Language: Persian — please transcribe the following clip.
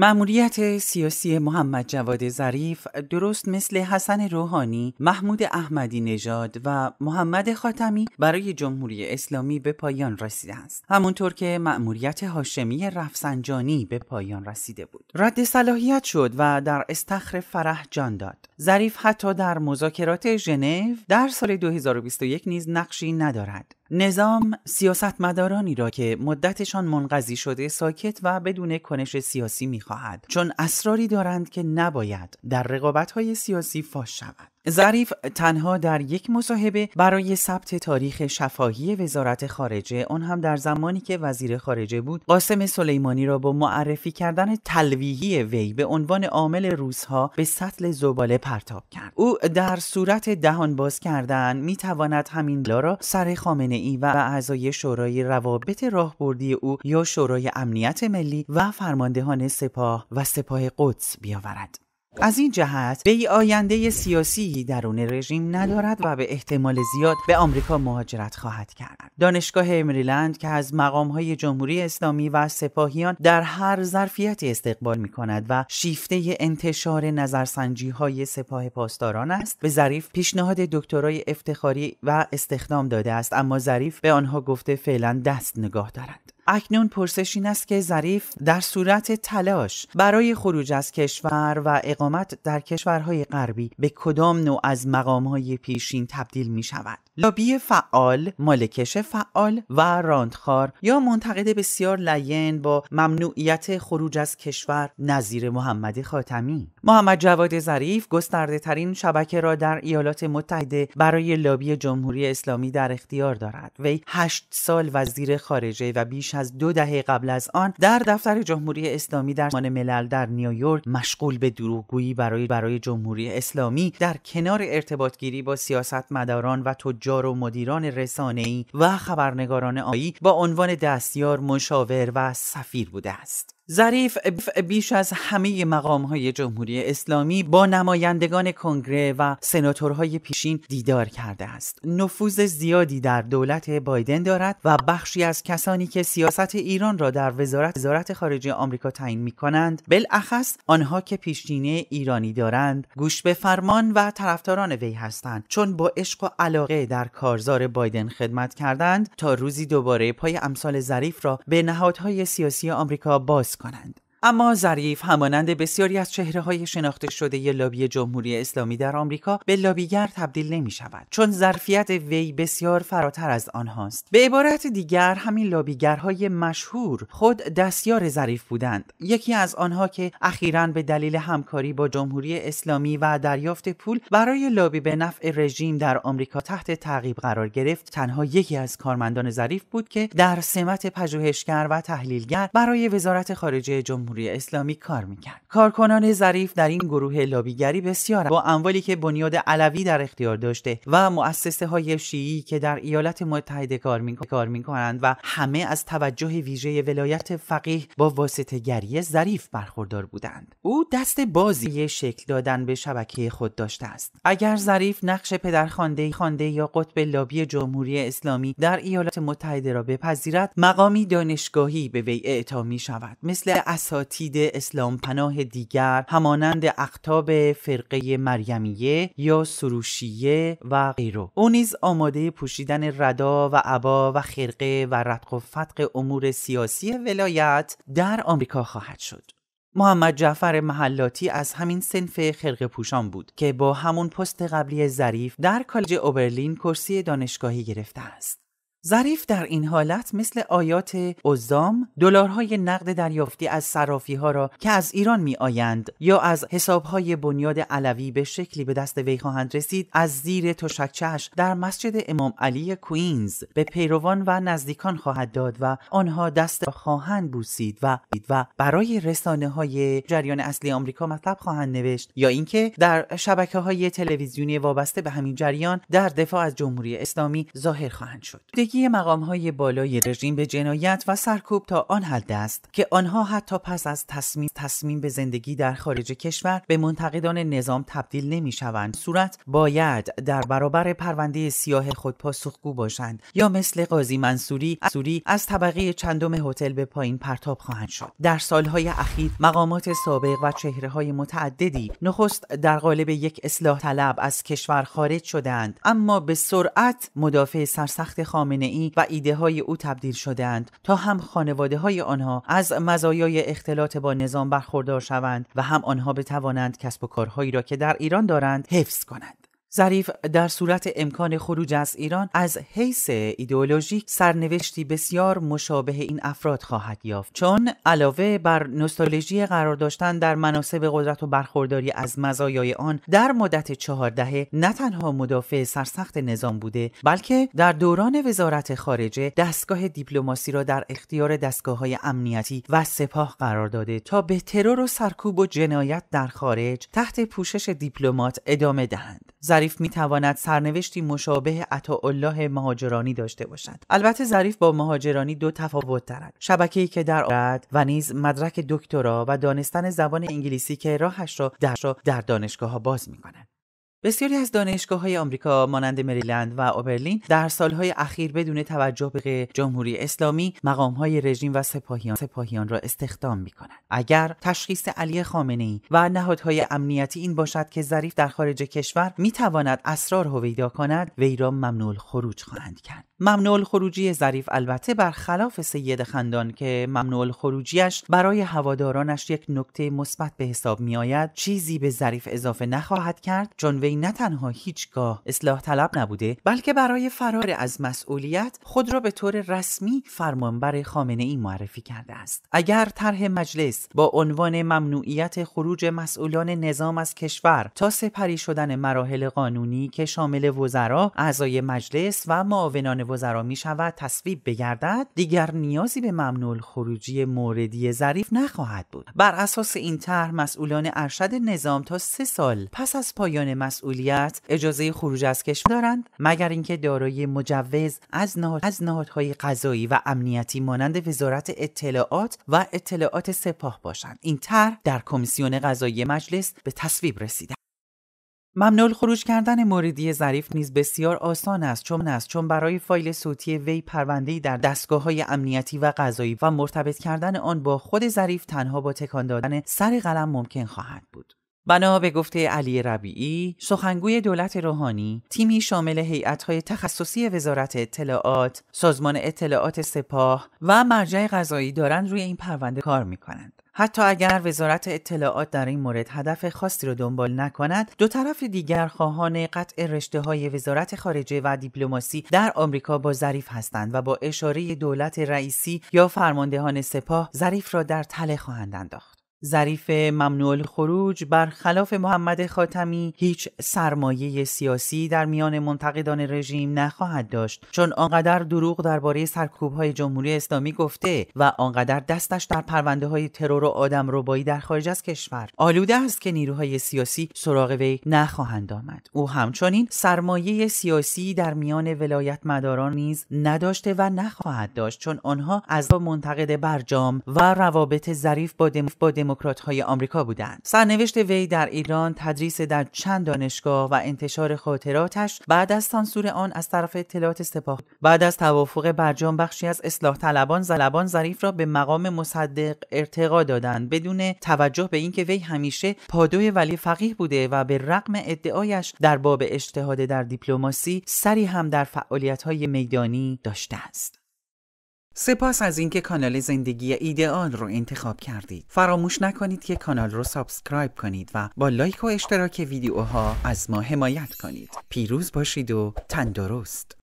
مأموریت سیاسی محمد جواد ظریف درست مثل حسن روحانی، محمود احمدی نژاد و محمد خاتمی برای جمهوری اسلامی به پایان رسیده است. همونطور که مأموریت هاشمی رفسنجانی به پایان رسیده بود. رد صلاحیت شد و در استخر فرح جان داد. ظریف حتی در مذاکرات ژنو در سال 2021 نیز نقشی ندارد. نظام سیاستمدارانی را که مدتشان منقضی شده ساکت و بدون کنش سیاسی میخواهد چون اسراری دارند که نباید در رقابت‌های سیاسی فاش شود ظریف تنها در یک مصاحبه برای ثبت تاریخ شفاهی وزارت خارجه آن هم در زمانی که وزیر خارجه بود قاسم سلیمانی را با معرفی کردن تلویحی وی به عنوان عامل روزها به سطل زباله پرتاب کرد او در صورت دهان باز کردن می تواند همین را سر خامنه ای و اعضای شورای روابط راهبردی او یا شورای امنیت ملی و فرماندهان سپاه و سپاه قدس بیاورد از این جهت بی آینده سیاسی درون رژیم ندارد و به احتمال زیاد به آمریکا مهاجرت خواهد کرد دانشگاه امریلند که از های جمهوری اسلامی و سپاهیان در هر ظرفیتی استقبال می کند و شیفته انتشار نظرسنجی های سپاه پاسداران است به ظریف پیشنهاد دکترای افتخاری و استخدام داده است اما ظریف به آنها گفته فعلا دست نگاه دارد. اکنون پرسش این است که ظریف در صورت تلاش برای خروج از کشور و اقامت در کشورهای غربی به کدام نوع از مقامهای پیشین تبدیل می شود لابی فعال، مالکش فعال و راندخار یا منتقد بسیار لین با ممنوعیت خروج از کشور نظیر محمد خاتمی محمد جواد ظریف گسترده ترین شبکه را در ایالات متحده برای لابی جمهوری اسلامی در اختیار دارد وی هشت سال وزیر خارجه و بیش از دو دهه قبل از آن در دفتر جمهوری اسلامی در سازمان ملل در نیویورک مشغول به دروغگویی برای برای جمهوری اسلامی در کنار ارتباطگیری با سیاستمداران و تجار تجار و مدیران رسانه‌ای و خبرنگاران آیی با عنوان دستیار مشاور و سفیر بوده است ظریف بیش از همه مقام های جمهوری اسلامی با نمایندگان کنگره و سناتورهای پیشین دیدار کرده است. نفوذ زیادی در دولت بایدن دارد و بخشی از کسانی که سیاست ایران را در وزارت وزارت خارجه آمریکا تعیین می کنند، بالاخص آنها که پیشینه ایرانی دارند، گوش به فرمان و طرفداران وی هستند چون با عشق و علاقه در کارزار بایدن خدمت کردند تا روزی دوباره پای امثال ظریف را به نهادهای سیاسی آمریکا باز کنند. اما ظریف همانند بسیاری از چهره های شناخته شده ی لابی جمهوری اسلامی در آمریکا به لابیگر تبدیل نمی شود چون ظرفیت وی بسیار فراتر از آنهاست به عبارت دیگر همین لابیگرهای مشهور خود دستیار ظریف بودند یکی از آنها که اخیرا به دلیل همکاری با جمهوری اسلامی و دریافت پول برای لابی به نفع رژیم در آمریکا تحت تعقیب قرار گرفت تنها یکی از کارمندان ظریف بود که در سمت پژوهشگر و تحلیلگر برای وزارت خارجه جمهوری جمهوری اسلامی کار میکرد کارکنان ظریف در این گروه لابیگری بسیار با اموالی که بنیاد علوی در اختیار داشته و مؤسسه های شیعی که در ایالات متحده کار میکنند و همه از توجه ویژه ولایت فقیه با واسطه گری ظریف برخوردار بودند او دست بازی شکل دادن به شبکه خود داشته است اگر ظریف نقش پدرخوانده خوانده یا قطب لابی جمهوری اسلامی در ایالات متحده را بپذیرد مقامی دانشگاهی به وی اعطا می شود مثل اساس اساتید اسلام پناه دیگر همانند اختاب فرقه مریمیه یا سروشیه و غیره او نیز آماده پوشیدن ردا و عبا و خرقه و ردق و فتق امور سیاسی ولایت در آمریکا خواهد شد محمد جعفر محلاتی از همین سنف خرقه پوشان بود که با همون پست قبلی ظریف در کالج اوبرلین کرسی دانشگاهی گرفته است. ظریف در این حالت مثل آیات عزام دلارهای نقد دریافتی از صرافی ها را که از ایران می آیند یا از حساب های بنیاد علوی به شکلی به دست وی خواهند رسید از زیر تشکچش در مسجد امام علی کوینز به پیروان و نزدیکان خواهد داد و آنها دست خواهند بوسید و و برای رسانه های جریان اصلی آمریکا مطلب خواهند نوشت یا اینکه در شبکه های تلویزیونی وابسته به همین جریان در دفاع از جمهوری اسلامی ظاهر خواهند شد. مقام های بالای رژیم به جنایت و سرکوب تا آن حد است که آنها حتی پس از تصمیم تصمیم به زندگی در خارج کشور به منتقدان نظام تبدیل نمی شوند صورت باید در برابر پرونده سیاه خود پاسخگو باشند یا مثل قاضی منصوری سوری از طبقه چندم هتل به پایین پرتاب خواهند شد در سالهای اخیر مقامات سابق و چهره های متعددی نخست در قالب یک اصلاح طلب از کشور خارج شدند اما به سرعت مدافع سرسخت خام و ایده های او تبدیل شدند تا هم خانواده های آنها از مزایای اختلاط با نظام برخوردار شوند و هم آنها بتوانند کسب و کارهایی را که در ایران دارند حفظ کنند ظریف در صورت امکان خروج از ایران از حیث ایدئولوژیک سرنوشتی بسیار مشابه این افراد خواهد یافت چون علاوه بر نوستالژی قرار داشتن در مناسب قدرت و برخورداری از مزایای آن در مدت چهار نه تنها مدافع سرسخت نظام بوده بلکه در دوران وزارت خارجه دستگاه دیپلماسی را در اختیار دستگاه های امنیتی و سپاه قرار داده تا به ترور و سرکوب و جنایت در خارج تحت پوشش دیپلمات ادامه دهند ظریف میتواند سرنوشتی مشابه عطاالله مهاجرانی داشته باشد البته ظریف با مهاجرانی دو تفاوت دارد شبکه‌ای که در آرد و نیز مدرک دکترا و دانستن زبان انگلیسی که راهش را در, در دانشگاه ها باز میکند بسیاری از دانشگاه های آمریکا مانند مریلند و اوبرلین در سالهای اخیر بدون توجه به جمهوری اسلامی مقام های رژیم و سپاهیان, سپاهیان را استخدام می کنند. اگر تشخیص علی خامنه ای و نهادهای امنیتی این باشد که ظریف در خارج کشور می تواند اسرار هویدا کند وی را ممنوع خروج خواهند کرد ممنوع خروجی ظریف البته برخلاف سید خندان که ممنوع خروجیش برای هوادارانش یک نکته مثبت به حساب می چیزی به ظریف اضافه نخواهد کرد چون وی نه تنها هیچگاه اصلاح طلب نبوده بلکه برای فرار از مسئولیت خود را به طور رسمی فرمانبر خامنه ای معرفی کرده است اگر طرح مجلس با عنوان ممنوعیت خروج مسئولان نظام از کشور تا سپری شدن مراحل قانونی که شامل وزرا اعضای مجلس و معاونان وزرا می شود تصویب بگردد دیگر نیازی به ممنوع خروجی موردی ظریف نخواهد بود بر اساس این طرح مسئولان ارشد نظام تا سه سال پس از پایان مسئولیت اجازه خروج از کشور دارند مگر اینکه دارای مجوز از نهاد از نهادهای قضایی و امنیتی مانند وزارت اطلاعات و اطلاعات سپاه باشند این طرح در کمیسیون قضایی مجلس به تصویب رسیده ممنوع خروج کردن موردی ظریف نیز بسیار آسان است چون است چون برای فایل صوتی وی پرونده‌ای در دستگاه های امنیتی و قضایی و مرتبط کردن آن با خود ظریف تنها با تکان دادن سر قلم ممکن خواهد بود بنا به گفته علی ربیعی سخنگوی دولت روحانی تیمی شامل هیئت‌های تخصصی وزارت اطلاعات سازمان اطلاعات سپاه و مرجع قضایی دارند روی این پرونده کار می‌کنند. حتی اگر وزارت اطلاعات در این مورد هدف خاصی را دنبال نکند دو طرف دیگر خواهان قطع رشته های وزارت خارجه و دیپلماسی در آمریکا با ظریف هستند و با اشاره دولت رئیسی یا فرماندهان سپاه ظریف را در تله خواهند انداخت ظریف ممنوع خروج برخلاف محمد خاتمی هیچ سرمایه سیاسی در میان منتقدان رژیم نخواهد داشت چون آنقدر دروغ درباره سرکوب های جمهوری اسلامی گفته و آنقدر دستش در پرونده های ترور و آدم ربایی در خارج از کشور آلوده است که نیروهای سیاسی سراغ وی نخواهند آمد او همچنین سرمایه سیاسی در میان ولایت مداران نیز نداشته و نخواهد داشت چون آنها از منتقد برجام و روابط ظریف با, با دموکرات های آمریکا بودند سرنوشت وی در ایران تدریس در چند دانشگاه و انتشار خاطراتش بعد از سانسور آن از طرف اطلاعات سپاه بعد از توافق برجام بخشی از اصلاح طلبان زلبان ظریف را به مقام مصدق ارتقا دادند بدون توجه به اینکه وی همیشه پادوی ولی فقیه بوده و به رغم ادعایش در باب اجتهاد در دیپلماسی سری هم در فعالیت های میدانی داشته است سپاس از اینکه کانال زندگی ایدئال رو انتخاب کردید. فراموش نکنید که کانال رو سابسکرایب کنید و با لایک و اشتراک ویدیوها از ما حمایت کنید. پیروز باشید و تندرست.